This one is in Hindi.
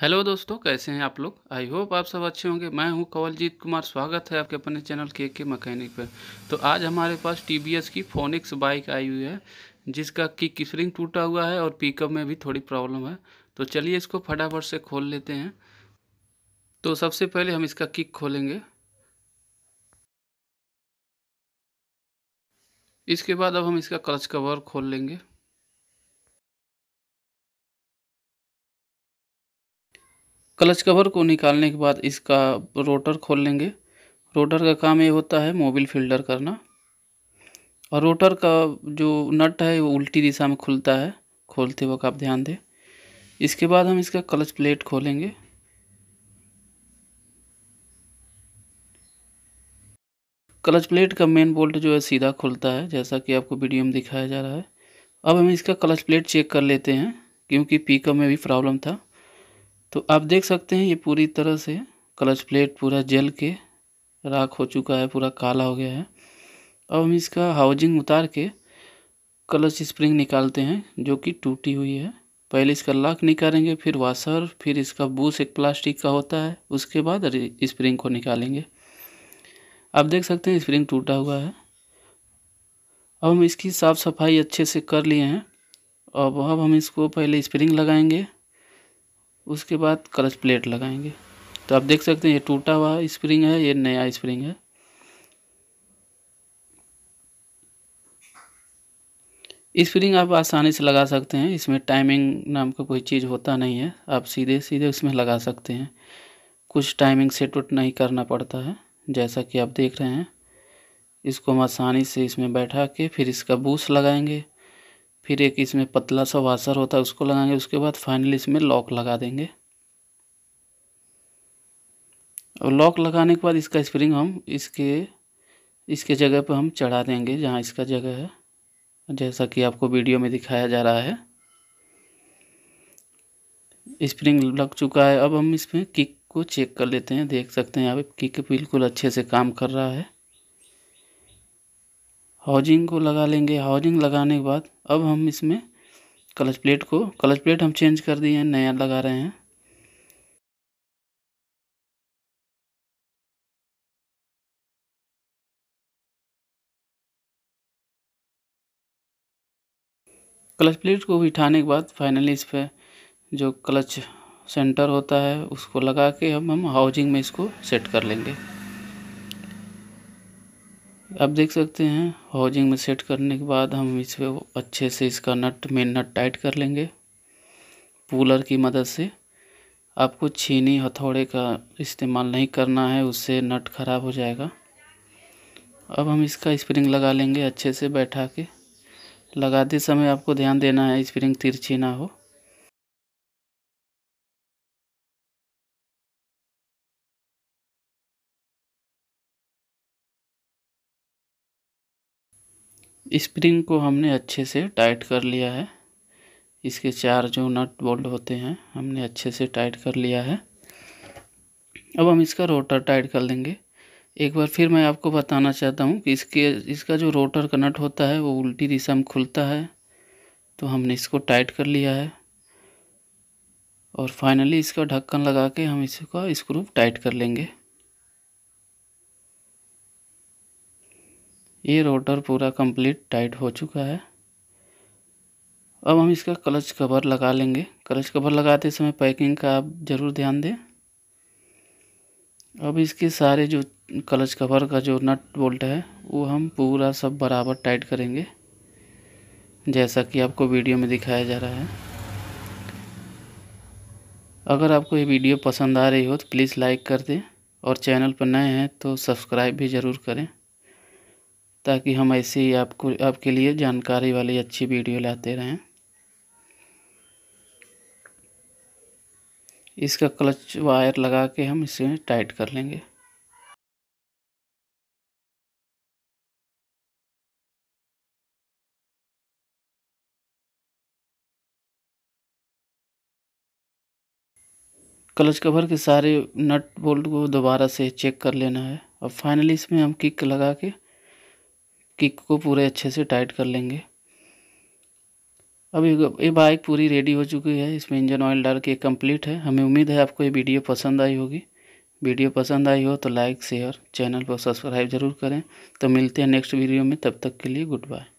हेलो दोस्तों कैसे हैं आप लोग आई होप आप सब अच्छे होंगे मैं हूं कवलजीत कुमार स्वागत है आपके अपने चैनल के के मकैनिक पर तो आज हमारे पास टी की फोनिक्स बाइक आई हुई है जिसका किक स्प्रिंग टूटा हुआ है और पिकअप में भी थोड़ी प्रॉब्लम है तो चलिए इसको फटाफट से खोल लेते हैं तो सबसे पहले हम इसका किक खोलेंगे इसके बाद अब हम इसका क्लच कवर खोल लेंगे क्लच कवर को निकालने के बाद इसका रोटर खोल लेंगे रोटर का काम ये होता है मोबिल फिल्टर करना और रोटर का जो नट है वो उल्टी दिशा में खुलता है खोलते वक्त आप ध्यान दें इसके बाद हम इसका क्लच प्लेट खोलेंगे क्लच प्लेट का मेन बोल्ट जो है सीधा खुलता है जैसा कि आपको वीडियो में दिखाया जा रहा है अब हम इसका क्लच प्लेट चेक कर लेते हैं क्योंकि पिकअप में भी प्रॉब्लम था तो आप देख सकते हैं ये पूरी तरह से क्लच प्लेट पूरा जल के राख हो चुका है पूरा काला हो गया है अब हम इसका हाउजिंग उतार के क्लच स्प्रिंग निकालते हैं जो कि टूटी हुई है पहले इसका लॉक निकालेंगे फिर वाशर फिर इसका बूस एक प्लास्टिक का होता है उसके बाद स्प्रिंग को निकालेंगे आप देख सकते हैं स्प्रिंग टूटा हुआ है अब हम इसकी साफ़ सफाई अच्छे से कर लिए हैं अब अब हम इसको पहले स्प्रिंग लगाएंगे उसके बाद क्लच प्लेट लगाएंगे तो आप देख सकते हैं ये टूटा हुआ स्प्रिंग है ये नया स्प्रिंग है स्प्रिंग आप आसानी से लगा सकते हैं इसमें टाइमिंग नाम का कोई चीज़ होता नहीं है आप सीधे सीधे उसमें लगा सकते हैं कुछ टाइमिंग सेट उट नहीं करना पड़ता है जैसा कि आप देख रहे हैं इसको हम आसानी से इसमें बैठा के फिर इसका बूस लगाएंगे फिर एक इसमें पतला सा वाशर होता है उसको लगाएंगे उसके बाद फाइनली इसमें लॉक लगा देंगे और लॉक लगाने के बाद इसका स्प्रिंग हम इसके इसके जगह पर हम चढ़ा देंगे जहाँ इसका जगह है जैसा कि आपको वीडियो में दिखाया जा रहा है स्प्रिंग लग चुका है अब हम इसमें किक को चेक कर लेते हैं देख सकते हैं अब किक बिल्कुल अच्छे से काम कर रहा है हाउजिंग को लगा लेंगे हाउजिंग लगाने के बाद अब हम इसमें क्लच प्लेट को क्लच प्लेट हम चेंज कर दिए हैं नया लगा रहे हैं क्लच प्लेट को बिठाने के बाद फाइनली इस पर जो क्लच सेंटर होता है उसको लगा के हम हम हाउजिंग में इसको सेट कर लेंगे आप देख सकते हैं हाउजिंग में सेट करने के बाद हम इस पर अच्छे से इसका नट मेन नट टाइट कर लेंगे पूलर की मदद से आपको छीनी हथौड़े का इस्तेमाल नहीं करना है उससे नट ख़राब हो जाएगा अब हम इसका स्प्रिंग लगा लेंगे अच्छे से बैठा के लगाते समय आपको ध्यान देना है स्प्रिंग तिरछी ना हो स्प्रिंग को हमने अच्छे से टाइट कर लिया है इसके चार जो नट बोल्ट होते हैं हमने अच्छे से टाइट कर लिया है अब हम इसका रोटर टाइट कर लेंगे एक बार फिर मैं आपको बताना चाहता हूँ कि इसके इसका जो रोटर का नट होता है वो उल्टी दिशा में खुलता है तो हमने इसको टाइट कर लिया है और फाइनली इसका ढक्कन लगा के हम इसका स्क्रू टाइट कर लेंगे ये रोटर पूरा कंप्लीट टाइट हो चुका है अब हम इसका क्लच कवर लगा लेंगे क्लच कवर लगाते समय पैकिंग का आप ज़रूर ध्यान दें अब इसके सारे जो क्लच कवर का जो नट बोल्ट है वो हम पूरा सब बराबर टाइट करेंगे जैसा कि आपको वीडियो में दिखाया जा रहा है अगर आपको ये वीडियो पसंद आ रही हो तो प्लीज़ लाइक कर दें और चैनल पर नए हैं तो सब्सक्राइब भी ज़रूर करें ताकि हम ऐसे ही आपको आपके लिए जानकारी वाली अच्छी वीडियो लाते रहें इसका क्लच वायर लगा के हम इसे टाइट कर लेंगे क्लच कवर के सारे नट बोल्ट को दोबारा से चेक कर लेना है और फाइनली इसमें हम किक लगा के किक को पूरे अच्छे से टाइट कर लेंगे अब ये बाइक पूरी रेडी हो चुकी है इसमें इंजन ऑयल डाल के कंप्लीट है हमें उम्मीद है आपको ये वीडियो पसंद आई होगी वीडियो पसंद आई हो तो लाइक शेयर चैनल को सब्सक्राइब जरूर करें तो मिलते हैं नेक्स्ट वीडियो में तब तक के लिए गुड बाय